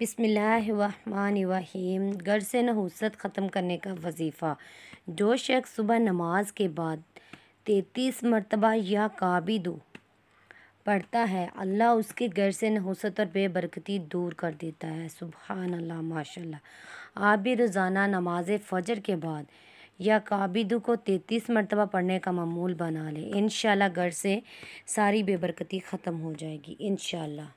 बसमीम घर से नहूसत ख़त्म करने का वजीफ़ा जो शख्स सुबह नमाज के बाद तैतीस मरतबा या दो पढ़ता है अल्लाह उसके घर से नहूसत और बेबरकती दूर कर देता है सुबहान अल्लाह माशाल्लाह आप भी रोज़ाना नमाज फ़जर के बाद या काबिदु को तैतीस मरतबा पढ़ने का मामूल बना लें इन घर से सारी बेबरकती ख़त्म हो जाएगी इन